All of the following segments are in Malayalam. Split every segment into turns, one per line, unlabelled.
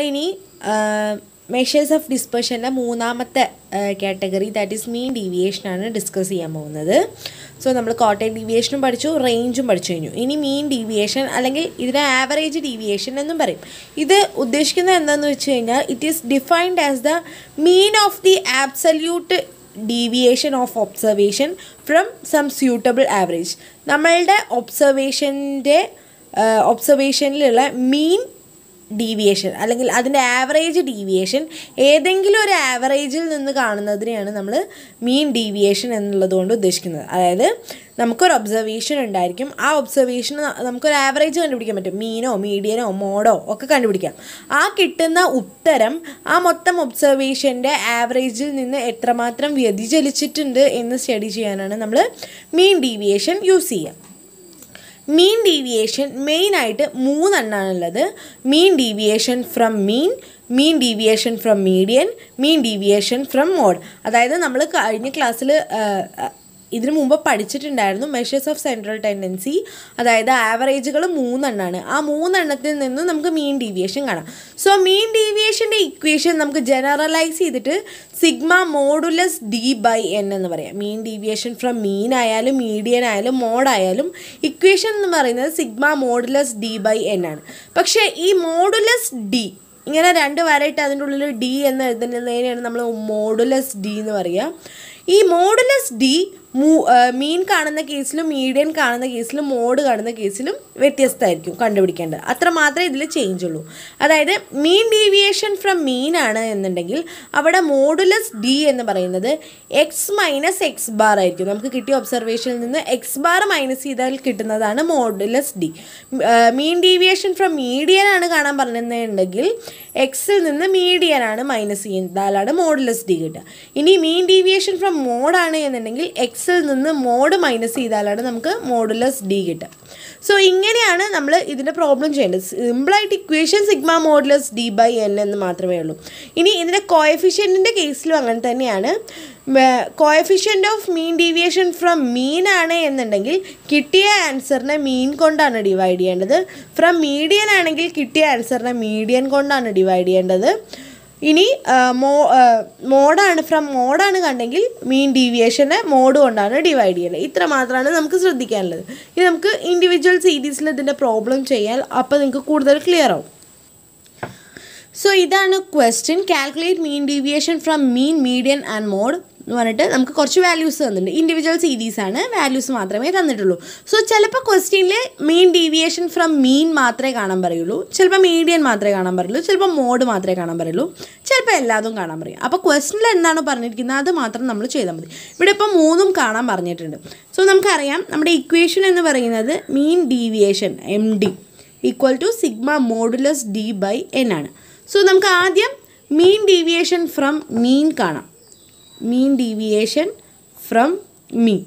നമ്മളിനി മെഷേഴ്സ് ഓഫ് ഡിസ്പെർഷൻ്റെ മൂന്നാമത്തെ കാറ്റഗറി ദാറ്റ് ഈസ് മീൻ ഡീവിയേഷനാണ് ഡിസ്കസ് ചെയ്യാൻ പോകുന്നത് സോ നമ്മൾ കോട്ടയം ഡീവിയേഷനും പഠിച്ചു റേഞ്ചും പഠിച്ചു കഴിഞ്ഞു ഇനി മീൻ ഡീവിയേഷൻ അല്ലെങ്കിൽ ഇതിനെ ആവറേജ് ഡീവിയേഷൻ എന്നും പറയും ഇത് ഉദ്ദേശിക്കുന്നത് എന്താണെന്ന് വെച്ച് കഴിഞ്ഞാൽ it is defined as the mean of the absolute deviation of observation from some suitable average നമ്മളുടെ ഒബ്സർവേഷൻ്റെ ഒബ്സർവേഷനിലുള്ള മീൻ ഡീവിയേഷൻ അല്ലെങ്കിൽ അതിൻ്റെ ആവറേജ് ഡീവിയേഷൻ ഏതെങ്കിലും ഒരു ആവറേജിൽ നിന്ന് കാണുന്നതിനെയാണ് നമ്മൾ മീൻ ഡീവിയേഷൻ എന്നുള്ളതുകൊണ്ട് ഉദ്ദേശിക്കുന്നത് അതായത് നമുക്കൊരു ഒബ്സർവേഷൻ ഉണ്ടായിരിക്കും ആ ഒബ്സർവേഷൻ നമുക്കൊരു ആവറേജ് കണ്ടുപിടിക്കാൻ പറ്റും മീനോ മീഡിയനോ മോഡോ ഒക്കെ കണ്ടുപിടിക്കാം ആ കിട്ടുന്ന ഉത്തരം ആ മൊത്തം ഒബ്സർവേഷൻ്റെ ആവറേജിൽ നിന്ന് എത്രമാത്രം വ്യതിചലിച്ചിട്ടുണ്ട് എന്ന് സ്റ്റഡി ചെയ്യാനാണ് നമ്മൾ മീൻ ഡീവിയേഷൻ യൂസ് ചെയ്യുക മീൻ ഡീവിയേഷൻ മെയിനായിട്ട് മൂന്നെണ്ണാണുള്ളത് mean deviation from mean mean deviation from median mean deviation from mode അതായത് നമ്മൾ കഴിഞ്ഞ ക്ലാസ്സിൽ ഇതിനു മുമ്പ് പഠിച്ചിട്ടുണ്ടായിരുന്നു മെഷേഴ്സ് ഓഫ് സെൻട്രൽ ടെൻഡൻസി അതായത് ആവറേജുകൾ മൂന്നെണ്ണമാണ് ആ മൂന്നെണ്ണത്തിൽ നിന്നും നമുക്ക് മീൻ ഡീവിയേഷൻ കാണാം സോ മീൻ ഡീവിയേഷൻ്റെ ഇക്വേഷൻ നമുക്ക് ജനറലൈസ് ചെയ്തിട്ട് sigma modulus D by N എന്ന് പറയാം മീൻ ഡീവിയേഷൻ ഫ്രം മീൻ ആയാലും മീഡിയൻ ആയാലും മോഡായാലും ഇക്വേഷൻ എന്ന് പറയുന്നത് sigma modulus D by N ആണ് പക്ഷേ ഈ മോഡുലസ് ഡി ഇങ്ങനെ രണ്ട് വരായിട്ട് അതിൻ്റെ ഉള്ളിൽ ഡി എന്ന് എഴുതുന്നതിനെയാണ് നമ്മൾ മോഡുലസ് ഡി എന്ന് പറയുക ഈ മോഡുലസ് ഡി മീൻ കാണുന്ന കേസിലും മീഡിയൻ കാണുന്ന കേസിലും മോഡ് കാണുന്ന കേസിലും വ്യത്യസ്തമായിരിക്കും കണ്ടുപിടിക്കേണ്ടത് അത്രമാത്രമേ ഇതിൽ ചേഞ്ച് ഉള്ളൂ അതായത് മീൻ ഡീവിയേഷൻ ഫ്രം മീൻ ആണ് എന്നുണ്ടെങ്കിൽ അവിടെ മോഡുലസ് ഡി എന്ന് പറയുന്നത് എക്സ് മൈനസ് എക്സ് ബാർ ആയിരിക്കും നമുക്ക് കിട്ടിയ ഒബ്സർവേഷനിൽ നിന്ന് എക്സ് ബാർ മൈനസ് ചെയ്താൽ കിട്ടുന്നതാണ് modulus D mean deviation from median ആണ് കാണാൻ പറഞ്ഞിട്ടുണ്ടെങ്കിൽ എക്സിൽ നിന്ന് മീഡിയൻ ആണ് മൈനസ് ചെയ്യുന്നതാലാണ് മോഡുലസ് ഡി കിട്ടുക ഇനി മീൻ ഡീവിയേഷൻ ഫ്രം മോഡാണ് എന്നുണ്ടെങ്കിൽ എക്സ് എക്സിൽ നിന്ന് മോഡ് മൈനസ് ചെയ്താലാണ് നമുക്ക് മോഡുലസ് ഡി കിട്ടുക സോ ഇങ്ങനെയാണ് നമ്മൾ ഇതിൻ്റെ പ്രോബ്ലം ചെയ്യേണ്ടത് സിമ്പിളായിട്ട് equation sigma modulus D by N എന്ന് മാത്രമേ ഉള്ളൂ ഇനി ഇതിൻ്റെ കോയഫിഷ്യൻറ്റിൻ്റെ കേസിലും അങ്ങനെ തന്നെയാണ് coefficient of mean deviation from mean ആണ് എന്നുണ്ടെങ്കിൽ കിട്ടിയ ആൻസറിനെ മീൻ കൊണ്ടാണ് ഡിവൈഡ് ചെയ്യേണ്ടത് ഫ്രം മീഡിയൻ ആണെങ്കിൽ കിട്ടിയ ആൻസറിനെ മീഡിയൻ കൊണ്ടാണ് ഡിവൈഡ് ചെയ്യേണ്ടത് ഇനി മോ മോഡാണ് ഫ്രം മോഡാണ് കണ്ടെങ്കിൽ മീൻ ഡീവിയേഷനെ മോഡ് കൊണ്ടാണ് ഡിവൈഡ് ചെയ്യുന്നത് ഇത്ര മാത്രമാണ് നമുക്ക് ശ്രദ്ധിക്കാനുള്ളത് ഇനി നമുക്ക് ഇൻഡിവിജ്വൽ സീരീസിൽ ഇതിൻ്റെ പ്രോബ്ലം ചെയ്യാൻ അപ്പോൾ നിങ്ങൾക്ക് കൂടുതൽ ക്ലിയർ ആവും സോ ഇതാണ് question calculate mean deviation from mean median and mode എന്ന് പറഞ്ഞിട്ട് നമുക്ക് കുറച്ച് വാല്യൂസ് തന്നിട്ടുണ്ട് ഇൻഡിവിജ്വൽ സീരീസാണ് വാല്യൂസ് മാത്രമേ തന്നിട്ടുള്ളൂ സോ ചിലപ്പോൾ ക്വസ്റ്റ്യനിൽ മീൻ ഡീവിയേഷൻ ഫ്രം മീൻ മാത്രമേ കാണാൻ പറയുള്ളൂ ചിലപ്പോൾ മീഡിയൻ മാത്രമേ കാണാൻ പറയുള്ളൂ ചിലപ്പോൾ മോഡ് മാത്രമേ കാണാൻ പറയുള്ളൂ ചിലപ്പോൾ എല്ലാതും കാണാൻ പറയും അപ്പോൾ ക്വസ്റ്റ്യനിൽ എന്താണ് പറഞ്ഞിരിക്കുന്നത് അത് മാത്രം നമ്മൾ ചെയ്താൽ മതി ഇവിടെ ഇപ്പോൾ മൂന്നും കാണാൻ പറഞ്ഞിട്ടുണ്ട് സോ നമുക്കറിയാം നമ്മുടെ ഇക്വേഷൻ എന്ന് പറയുന്നത് mean deviation M D equal to sigma modulus D by N ആണ് സോ നമുക്ക് ആദ്യം മീൻ ഡീവിയേഷൻ ഫ്രം മീൻ കാണാം മീൻ ഡീവിയേഷൻ ഫ്രം മീൻ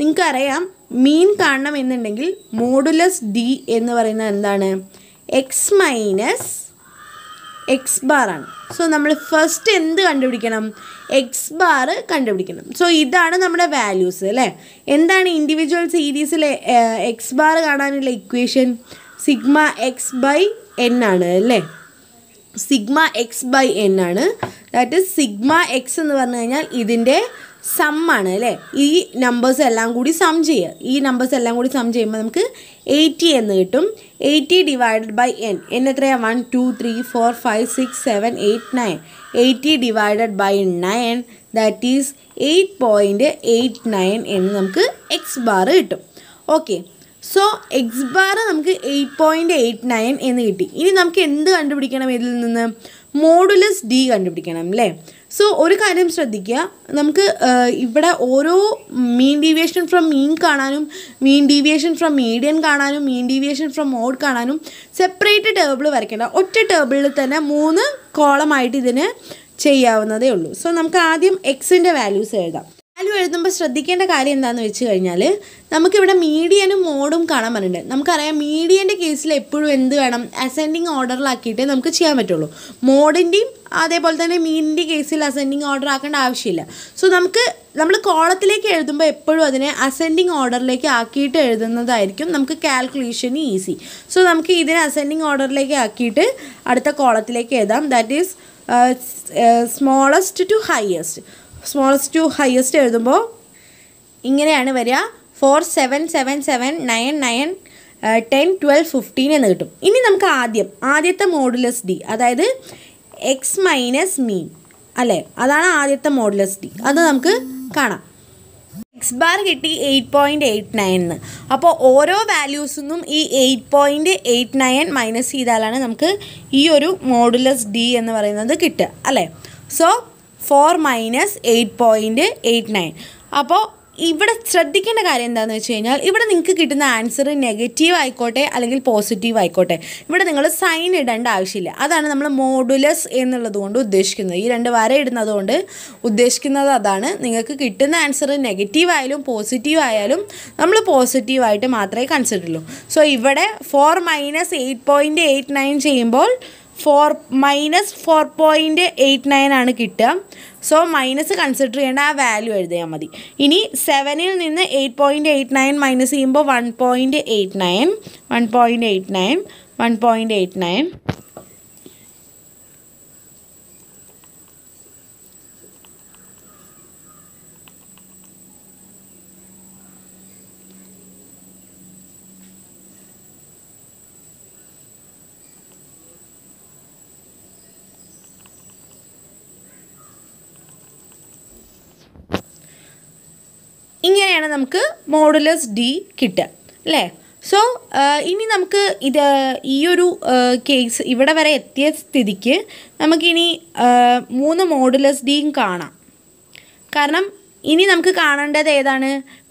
നിങ്ങൾക്കറിയാം മീൻ കാണണം എന്നുണ്ടെങ്കിൽ മോഡുലസ് ഡി എന്ന് പറയുന്നത് എന്താണ് എക്സ് മൈനസ് എക്സ് ബാറാണ് സോ നമ്മൾ ഫസ്റ്റ് എന്ത് കണ്ടുപിടിക്കണം എക്സ് ബാർ കണ്ടുപിടിക്കണം സോ ഇതാണ് നമ്മുടെ വാല്യൂസ് അല്ലേ എന്താണ് ഇൻഡിവിജ്വൽ സീരീസിലെ എക്സ് ബാർ കാണാനുള്ള equation sigma X by N ആണ് അല്ലേ സിഗ്മ എക്സ് ബൈ എൻ ആണ് അതായത് സിഗ്മ എക്സ് എന്ന് പറഞ്ഞു കഴിഞ്ഞാൽ ഇതിൻ്റെ സം ആണ് അല്ലേ ഈ നമ്പേഴ്സ് എല്ലാം കൂടി സം ചെയ്യുക ഈ നമ്പേഴ്സ് എല്ലാം കൂടി സം ചെയ്യുമ്പോൾ നമുക്ക് എയ്റ്റി എന്ന് കിട്ടും eighty divided by N N എത്രയാണ് one two three four five six seven eight nine eighty divided by nine that is eight point eight nine എന്ന് നമുക്ക് എക്സ് ബാർ കിട്ടും ഓക്കെ സോ എക്സ് ബാർ നമുക്ക് എയ്റ്റ് പോയിൻറ്റ് എയ്റ്റ് നയൻ എന്ന് കിട്ടി ഇനി നമുക്ക് എന്ത് കണ്ടുപിടിക്കണം ഇതിൽ നിന്ന് മോഡുലസ് ഡി കണ്ടുപിടിക്കണം അല്ലേ സോ ഒരു കാര്യം ശ്രദ്ധിക്കുക നമുക്ക് ഇവിടെ ഓരോ മീൻ ഡീവിയേഷൻ ഫ്രം മീൻ കാണാനും മീൻ ഡീവിയേഷൻ ഫ്രം മീഡിയൻ കാണാനും മീൻ ഡീവിയേഷൻ ഫ്രം മോഡ് കാണാനും സെപ്പറേറ്റ് ടേബിൾ വരയ്ക്കേണ്ട ഒറ്റ ടേബിളിൽ തന്നെ മൂന്ന് കോളമായിട്ട് ഇതിന് ചെയ്യാവുന്നതേ ഉള്ളൂ സോ നമുക്ക് ആദ്യം എക്സിൻ്റെ വാല്യൂസ് എഴുതാം എഴുതുമ്പോൾ ശ്രദ്ധിക്കേണ്ട കാര്യം എന്താണെന്ന് വെച്ച് കഴിഞ്ഞാൽ നമുക്കിവിടെ മീഡിയനും മോഡും കാണാൻ പറ്റുന്നുണ്ട് നമുക്കറിയാം മീഡിയൻ്റെ കേസിൽ എപ്പോഴും എന്ത് വേണം അസെൻഡിങ് ഓർഡറിലാക്കിയിട്ടേ നമുക്ക് ചെയ്യാൻ പറ്റുള്ളൂ മോഡിൻ്റെയും അതേപോലെ തന്നെ മീനിൻ്റെ കേസിൽ അസെൻഡിങ് ഓർഡർ ആക്കേണ്ട ആവശ്യമില്ല സോ നമുക്ക് നമ്മൾ കോളത്തിലേക്ക് എഴുതുമ്പോൾ എപ്പോഴും അതിനെ അസെൻഡിങ് ഓർഡറിലേക്ക് ആക്കിയിട്ട് എഴുതുന്നതായിരിക്കും നമുക്ക് കാൽക്കുലേഷന് ഈസി സോ നമുക്ക് ഇതിനെ അസെൻഡിങ് ഓർഡറിലേക്ക് ആക്കിയിട്ട് അടുത്ത കോളത്തിലേക്ക് എഴുതാം that is smallest to highest smallest to highest എഴുതുമ്പോൾ ഇങ്ങനെയാണ് വരിക four seven seven seven nine nine ten twelve fifteen എന്ന് കിട്ടും ഇനി നമുക്ക് ആദ്യം ആദ്യത്തെ മോഡുലസ് ഡി അതായത് എക്സ് മൈനസ് മീൻ അല്ലേ അതാണ് ആദ്യത്തെ മോഡുലസ് ഡി അത് നമുക്ക് കാണാം എക്സ് ബാർ കിട്ടി എയ്റ്റ് പോയിൻറ്റ് എയ്റ്റ് എന്ന് അപ്പോൾ ഓരോ വാല്യൂസിൽ ഈ eight point eight nine minus ചെയ്താലാണ് നമുക്ക് ഈ ഒരു മോഡുലസ് ഡി എന്ന് പറയുന്നത് കിട്ടുക അല്ലേ so four minus eight point eight nine അപ്പോൾ ഇവിടെ ശ്രദ്ധിക്കേണ്ട കാര്യം എന്താണെന്ന് വെച്ച് കഴിഞ്ഞാൽ ഇവിടെ നിങ്ങൾക്ക് കിട്ടുന്ന ആൻസർ നെഗറ്റീവ് ആയിക്കോട്ടെ അല്ലെങ്കിൽ പോസിറ്റീവ് ആയിക്കോട്ടെ ഇവിടെ നിങ്ങൾ സൈൻ ഇടേണ്ട ആവശ്യമില്ല അതാണ് നമ്മൾ മോഡുലസ് എന്നുള്ളത് കൊണ്ട് ഉദ്ദേശിക്കുന്നത് ഈ രണ്ട് വര ഇടുന്നത് കൊണ്ട് ഉദ്ദേശിക്കുന്നത് അതാണ് നിങ്ങൾക്ക് കിട്ടുന്ന ആൻസർ നെഗറ്റീവ് ആയാലും പോസിറ്റീവ് ആയാലും നമ്മൾ പോസിറ്റീവായിട്ട് മാത്രമേ കൺസിഡർ ഉള്ളൂ സോ ഇവിടെ four minus eight point eight nine ചെയ്യുമ്പോൾ four minus four point eight nine ആണ് കിട്ടുക സോ മൈനസ് കൺസിഡർ ചെയ്യേണ്ട ആ വാല്യൂ എഴുതിയാൽ മതി ഇനി സെവനിൽ നിന്ന് eight point eight nine minus ചെയ്യുമ്പോൾ one point eight nine one point eight nine one point eight nine നമുക്ക് മോഡുലസ് ഡി കിട്ടുക അല്ലേ സോ ഇനി നമുക്ക് ഇത് ഈ ഒരു കേസ് ഇവിടെ വരെ എത്തിയ സ്ഥിതിക്ക് നമുക്കിനി മൂന്ന് മോഡുലസ് ഡിയും കാണാം കാരണം ഇനി നമുക്ക് കാണേണ്ടത് ഏതാണ്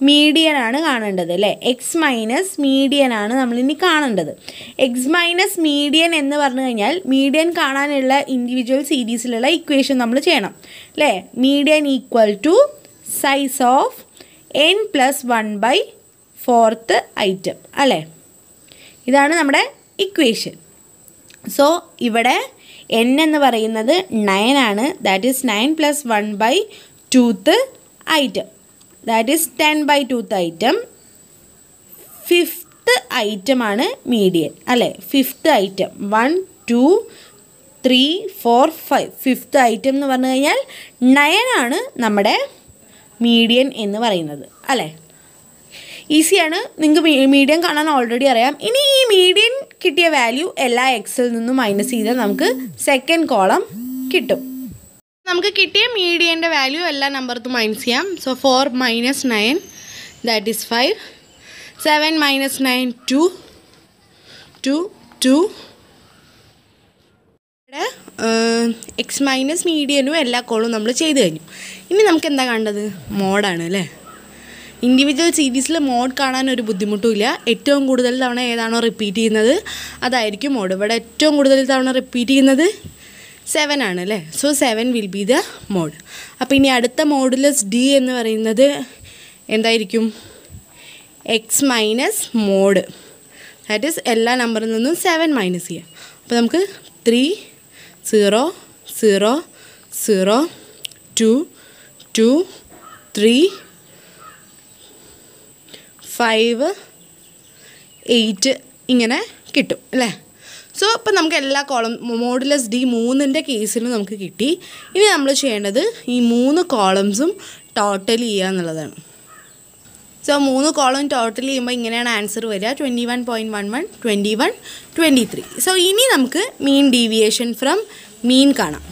മീഡിയനാണ് കാണേണ്ടത് അല്ലേ എക്സ് മൈനസ് മീഡിയനാണ് നമ്മളിനി കാണേണ്ടത് എക്സ് മൈനസ് മീഡിയൻ എന്ന് പറഞ്ഞു കഴിഞ്ഞാൽ മീഡിയൻ കാണാനുള്ള ഇൻഡിവിജ്വൽ സീരീസിലുള്ള ഇക്വേഷൻ നമ്മൾ ചെയ്യണം അല്ലേ median equal to size of N plus one by fourth item അല്ലേ ഇതാണ് നമ്മുടെ ഇക്വേഷൻ സോ ഇവിടെ എൻ എന്ന് പറയുന്നത് നയൻ ആണ് that is nine plus one by tooth item that is ten by tooth item fifth ഐറ്റമാണ് മീഡിയൻ അല്ലേ fifth item one two three four five fifth item എന്ന് പറഞ്ഞു കഴിഞ്ഞാൽ നയൻ ആണ് നമ്മുടെ മീഡിയൻ എന്ന് പറയുന്നത് അല്ലേ ഈസിയാണ് നിങ്ങൾക്ക് മീഡിയം കാണാൻ ഓൾറെഡി അറിയാം ഇനി ഈ മീഡിയൻ കിട്ടിയ വാല്യൂ എല്ലാ എക്സിൽ നിന്നും മൈനസ് ചെയ്താൽ നമുക്ക് സെക്കൻഡ് കോളം കിട്ടും നമുക്ക് കിട്ടിയ മീഡിയൻ്റെ വാല്യൂ എല്ലാ നമ്പർത്തും മൈനസ് ചെയ്യാം so four minus nine that is five seven minus nine two two two X minus മീഡിയനും എല്ലാ കോളും നമ്മൾ ചെയ്തു കഴിഞ്ഞു ഇനി നമുക്ക് എന്താ കണ്ടത് മോഡാണ് അല്ലേ ഇൻഡിവിജ്വൽ സീരീസിൽ മോഡ് കാണാൻ ഒരു ബുദ്ധിമുട്ടുമില്ല ഏറ്റവും കൂടുതൽ തവണ ഏതാണോ റിപ്പീറ്റ് ചെയ്യുന്നത് അതായിരിക്കും മോഡ് ഇവിടെ ഏറ്റവും കൂടുതൽ തവണ റിപ്പീറ്റ് ചെയ്യുന്നത് സെവൻ ആണ് അല്ലേ so seven will be the mode അപ്പോൾ ഇനി അടുത്ത മോഡുലസ് ഡി എന്ന് പറയുന്നത് എന്തായിരിക്കും X minus mode that is എല്ലാ നമ്പറിൽ നിന്നും സെവൻ മൈനസ് ചെയ്യാം അപ്പോൾ നമുക്ക് three zero zero zero two two three five eight ഇങ്ങനെ കിട്ടും അല്ലേ സോ ഇപ്പം നമുക്ക് എല്ലാ കോളം മോഡുലസ് ഡി മൂന്നിൻ്റെ കേസിലും നമുക്ക് കിട്ടി ഇനി നമ്മൾ ചെയ്യേണ്ടത് ഈ മൂന്ന് കോളംസും ടോട്ടൽ ചെയ്യുക എന്നുള്ളതാണ് സോ മൂന്ന് കോളം ടോട്ടൽ ചെയ്യുമ്പോൾ ഇങ്ങനെയാണ് ആൻസർ വരിക twenty one point one one twenty one twenty three so ഇനി നമുക്ക് മീൻ ഡീവിയേഷൻ ഫ്രം മീൻ കാണാം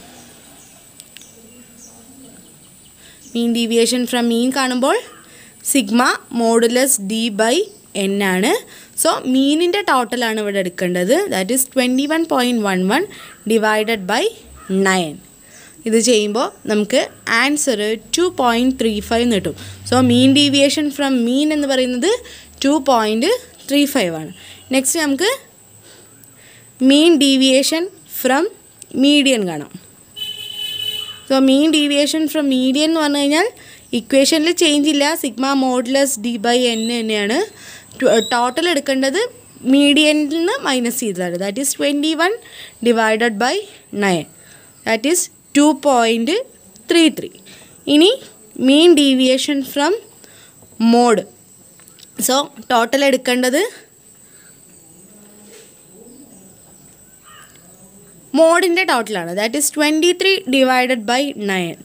മീൻ ഡീവിയേഷൻ ഫ്രം മീൻ കാണുമ്പോൾ sigma modulus D by N ആണ് സോ മീനിൻ്റെ ടോട്ടലാണ് ഇവിടെ എടുക്കേണ്ടത് that is twenty one point one one divided by nine ഇത് ചെയ്യുമ്പോൾ നമുക്ക് answer two point three five എന്ന് കിട്ടും so mean deviation from mean എന്ന് പറയുന്നത് ടു പോയിൻറ്റ് ത്രീ ഫൈവ് ആണ് നെക്സ്റ്റ് നമുക്ക് മീൻ ഡീവിയേഷൻ ഫ്രം മീഡിയൻ കാണാം so mean deviation from median എന്ന് പറഞ്ഞു കഴിഞ്ഞാൽ ഇക്വേഷനിൽ ചേഞ്ച് ഇല്ല sigma modulus D by N തന്നെയാണ് ടോട്ടൽ എടുക്കേണ്ടത് മീഡിയനിൽ നിന്ന് മൈനസ് ചെയ്തതാണ് that is twenty one divided by nine that is two point three three ഇനി mean deviation from mode so total എടുക്കേണ്ടത് മോഡിൻ്റെ ടോട്ടലാണ് that is twenty three divided by nine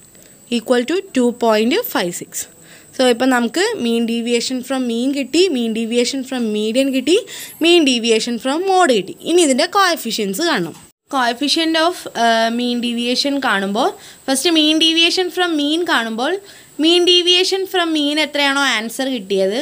equal to two point five six so ഇപ്പം നമുക്ക് മീൻ ഡീവിയേഷൻ ഫ്രം മീൻ കിട്ടി മീൻ ഡീവിയേഷൻ ഫ്രം മീഡിയൻ കിട്ടി മീൻ ഡീവിയേഷൻ ഫ്രം മോഡ് കിട്ടി ഇനി ഇതിൻ്റെ കോഎഫിഷ്യൻസ് കാണണം കോയഫിഷ്യൻ്റ് ഓഫ് മീൻ ഡീവിയേഷൻ കാണുമ്പോൾ first mean deviation from mean കാണുമ്പോൾ മീൻ ഡീവിയേഷൻ ഫ്രം മീൻ എത്രയാണോ ആൻസർ കിട്ടിയത്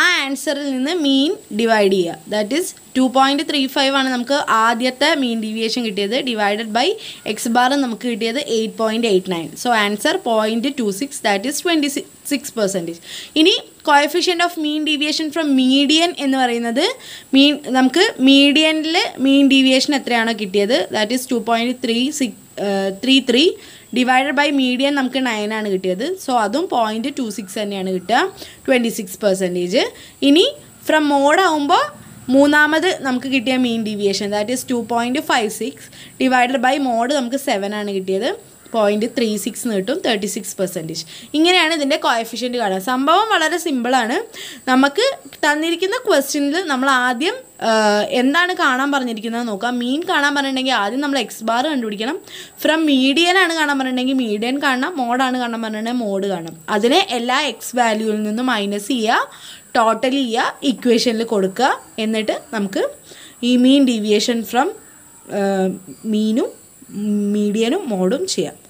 ആ ആൻസറിൽ നിന്ന് മീൻ ഡിവൈഡ് ചെയ്യുക that is two point three five ആണ് നമുക്ക് ആദ്യത്തെ മീൻ ഡീവിയേഷൻ കിട്ടിയത് ഡിവൈഡഡ് ബൈ എക്സ് ബാർ നമുക്ക് കിട്ടിയത് eight point eight nine so answer point two six that is twenty six percentage ഇനി coefficient of mean deviation from median എന്ന് പറയുന്നത് മീൻ നമുക്ക് മീഡിയനിൽ മീൻ ഡീവിയേഷൻ എത്രയാണോ കിട്ടിയത് that is two point three six three three divided by median നമുക്ക് നയനാണ് കിട്ടിയത് സോ അതും പോയിന്റ് ടു സിക്സ് തന്നെയാണ് കിട്ടുക ട്വൻറ്റി സിക്സ് പെർസെൻറ്റേജ് ഇനി ഫ്രം മോഡാവുമ്പോൾ മൂന്നാമത് നമുക്ക് കിട്ടിയ mean deviation that is two point five six divided by mode നമുക്ക് സെവൻ ആണ് കിട്ടിയത് പോയിൻറ്റ് ത്രീ സിക്സ് കിട്ടും തേർട്ടി സിക്സ് പെർസെൻറ്റേജ് ഇങ്ങനെയാണ് ഇതിൻ്റെ കോയഫിഷ്യൻറ്റ് കാണുക സംഭവം വളരെ സിമ്പിളാണ് നമുക്ക് തന്നിരിക്കുന്ന ക്വസ്റ്റ്യനിൽ നമ്മൾ ആദ്യം എന്താണ് കാണാൻ പറഞ്ഞിരിക്കുന്നത് നോക്കാം മീൻ കാണാൻ പറഞ്ഞിട്ടുണ്ടെങ്കിൽ ആദ്യം നമ്മൾ എക്സ് ബാർ കണ്ടുപിടിക്കണം ഫ്രം മീഡിയൻ ആണ് കാണാൻ പറഞ്ഞിട്ടുണ്ടെങ്കിൽ മീഡിയൻ കാണണം മോഡാണ് കാണാൻ പറഞ്ഞിട്ടുണ്ടെങ്കിൽ മോഡ് കാണണം അതിനെ എല്ലാ എക്സ് വാല്യൂവിൽ നിന്നും മൈനസ് ചെയ്യുക ടോട്ടൽ ചെയ്യുക ഇക്വേഷനിൽ കൊടുക്കുക എന്നിട്ട് നമുക്ക് ഈ മീൻ ഡീവിയേഷൻ ഫ്രം മീനും മീഡിയനും മോഡും ചെയ്യാം